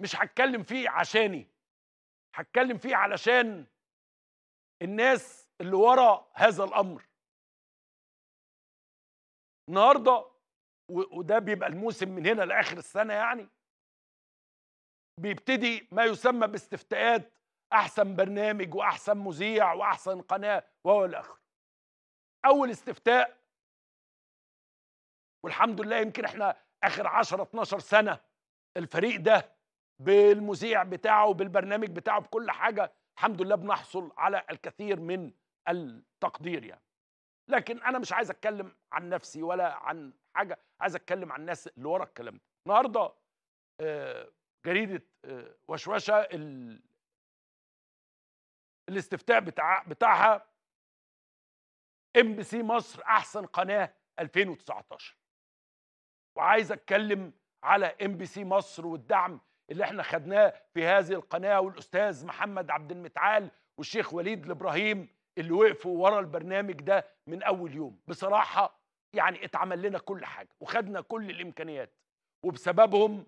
مش هتكلم فيه عشاني هتكلم فيه علشان الناس اللي ورا هذا الامر النهارده وده بيبقى الموسم من هنا لاخر السنه يعني بيبتدي ما يسمى باستفتاءات احسن برنامج واحسن مذيع واحسن قناه وهو الاخر اول استفتاء والحمد لله يمكن احنا اخر 10 12 سنه الفريق ده بالمذيع بتاعه بالبرنامج بتاعه بكل حاجه الحمد لله بنحصل على الكثير من التقدير يعني لكن انا مش عايز اتكلم عن نفسي ولا عن حاجه عايز اتكلم عن الناس اللي ورا الكلام ده النهارده آه، جريده آه، وشوشه الاستفتاء بتاع بتاعها ام بي سي مصر احسن قناه 2019 وعايز اتكلم على ام بي سي مصر والدعم اللي احنا خدناه في هذه القناه والاستاذ محمد عبد المتعال والشيخ وليد الابراهيم اللي وقفوا ورا البرنامج ده من اول يوم بصراحه يعني اتعمل لنا كل حاجه وخدنا كل الامكانيات وبسببهم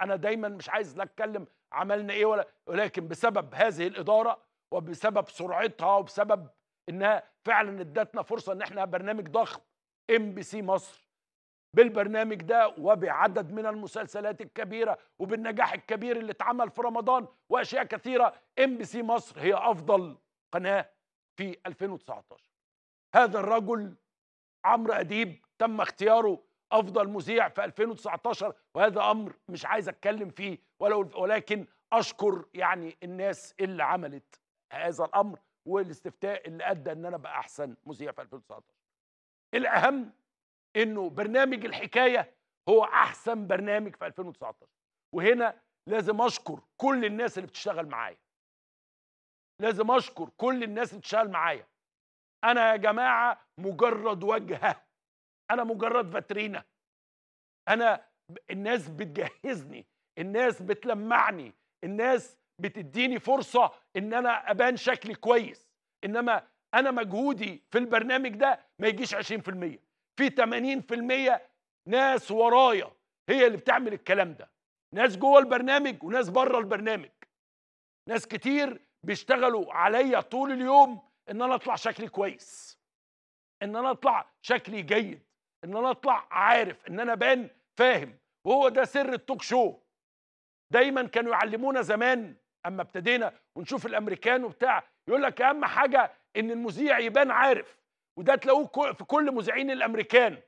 انا دايما مش عايز لا اتكلم عملنا ايه ولا ولكن بسبب هذه الاداره وبسبب سرعتها وبسبب انها فعلا ادتنا فرصه ان احنا برنامج ضخم ام بي سي مصر بالبرنامج ده وبعدد من المسلسلات الكبيرة وبالنجاح الكبير اللي اتعمل في رمضان وأشياء كثيرة ام بي سي مصر هي أفضل قناة في 2019 هذا الرجل عمرو أديب تم اختياره أفضل مذيع في 2019 وهذا أمر مش عايز أتكلم فيه ولو ولكن أشكر يعني الناس اللي عملت هذا الأمر والاستفتاء اللي أدى إن أنا بقى أحسن مذيع في 2019 الأهم انه برنامج الحكايه هو احسن برنامج في 2019 وهنا لازم اشكر كل الناس اللي بتشتغل معايا لازم اشكر كل الناس اللي بتشتغل معايا انا يا جماعه مجرد وجهه انا مجرد فاترينا انا الناس بتجهزني الناس بتلمعني الناس بتديني فرصه ان انا ابان شكلي كويس انما انا مجهودي في البرنامج ده ما يجيش 20% في 80% ناس ورايا هي اللي بتعمل الكلام ده ناس جوه البرنامج وناس بره البرنامج ناس كتير بيشتغلوا عليا طول اليوم ان انا اطلع شكلي كويس ان انا اطلع شكلي جيد ان انا اطلع عارف ان انا بان فاهم وهو ده سر التوك شو دايما كانوا يعلمونا زمان اما ابتدينا ونشوف الامريكان وبتاع يقول لك اهم حاجه ان المذيع يبان عارف وده تلاقوه في كل مذيعين الامريكان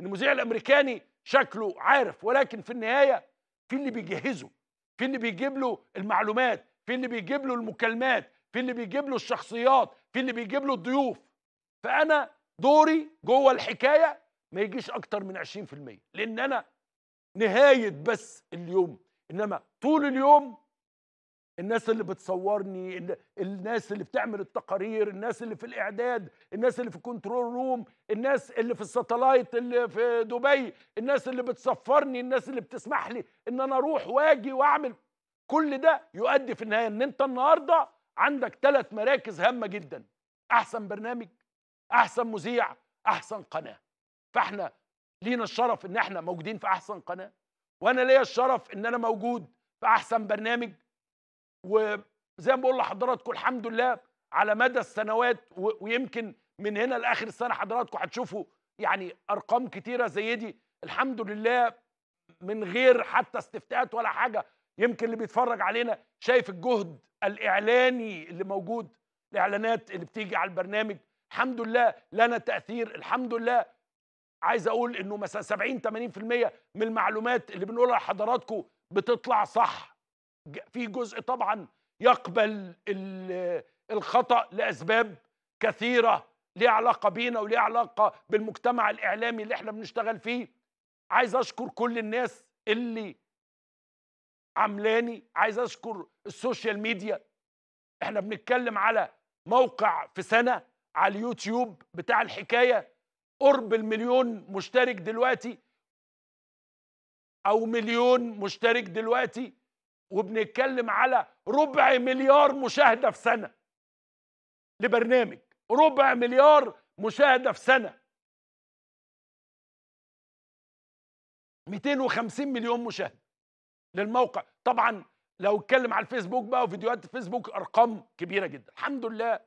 المذيع الامريكاني شكله عارف ولكن في النهايه في اللي بيجهزه في اللي بيجيب له المعلومات في اللي بيجيب له المكالمات في اللي بيجيب له الشخصيات في اللي بيجيب له الضيوف فانا دوري جوه الحكايه ما يجيش اكتر من 20% لان انا نهايه بس اليوم انما طول اليوم الناس اللي بتصورني الناس اللي بتعمل التقارير الناس اللي في الاعداد الناس اللي في الكنترول روم الناس اللي في الساتلايت اللي في دبي الناس اللي بتصفرني الناس اللي بتسمح لي ان انا اروح واجي واعمل كل ده يؤدي في النهايه ان انت النهارده عندك ثلاث مراكز هامه جدا احسن برنامج احسن مذيع احسن قناه فاحنا لينا الشرف ان احنا موجودين في احسن قناه وانا ليا الشرف ان انا موجود في احسن برنامج وزي ما بقول لحضراتكم الحمد لله على مدى السنوات ويمكن من هنا لاخر السنه حضراتكم هتشوفوا يعني ارقام كتيره زي دي الحمد لله من غير حتى استفتاءات ولا حاجه يمكن اللي بيتفرج علينا شايف الجهد الاعلاني اللي موجود الاعلانات اللي بتيجي على البرنامج الحمد لله لنا تاثير الحمد لله عايز اقول انه مثلا 70 80% من المعلومات اللي بنقولها لحضراتكم بتطلع صح في جزء طبعا يقبل الخطأ لأسباب كثيرة ليها علاقة بينا وليها علاقة بالمجتمع الإعلامي اللي احنا بنشتغل فيه عايز أشكر كل الناس اللي عملاني عايز أشكر السوشيال ميديا احنا بنتكلم على موقع في سنة على اليوتيوب بتاع الحكاية قرب المليون مشترك دلوقتي أو مليون مشترك دلوقتي وبنتكلم على ربع مليار مشاهده في سنه لبرنامج ربع مليار مشاهده في سنه 250 مليون مشاهده للموقع طبعا لو اتكلم على الفيسبوك بقى وفيديوهات الفيسبوك ارقام كبيره جدا الحمد لله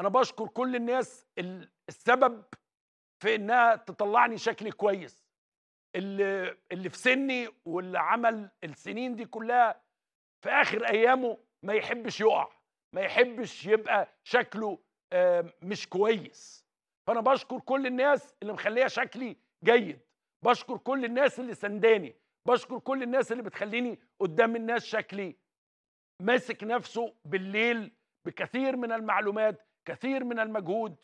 انا بشكر كل الناس السبب في انها تطلعني شكلي كويس اللي اللي في سني واللي عمل السنين دي كلها في اخر ايامه ما يحبش يقع ما يحبش يبقى شكله آه، مش كويس فانا بشكر كل الناس اللي مخليه شكلي جيد بشكر كل الناس اللي سنداني بشكر كل الناس اللي بتخليني قدام الناس شكلي ماسك نفسه بالليل بكثير من المعلومات كثير من المجهود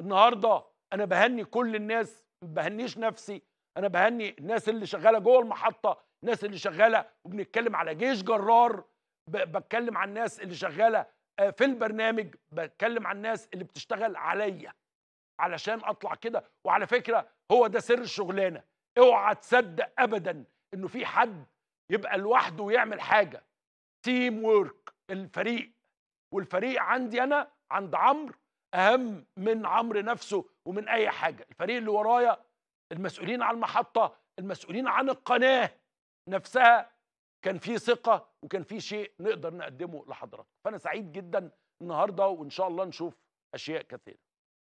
النهارده انا بهني كل الناس ما بهنيش نفسي انا بهني الناس اللي شغاله جوه المحطه الناس اللي شغاله وبنتكلم على جيش جرار بتكلم عن الناس اللي شغاله آه، في البرنامج بتكلم عن الناس اللي بتشتغل عليا علشان اطلع كده وعلى فكره هو ده سر الشغلانه اوعى تصدق ابدا انه في حد يبقى لوحده ويعمل حاجه تيم وورك الفريق والفريق عندي انا عند عمرو اهم من عمرو نفسه ومن اي حاجه الفريق اللي ورايا المسؤولين على المحطه المسؤولين عن القناه نفسها كان في ثقه وكان في شيء نقدر نقدمه لحضرتك فانا سعيد جدا النهارده وان شاء الله نشوف اشياء كثيره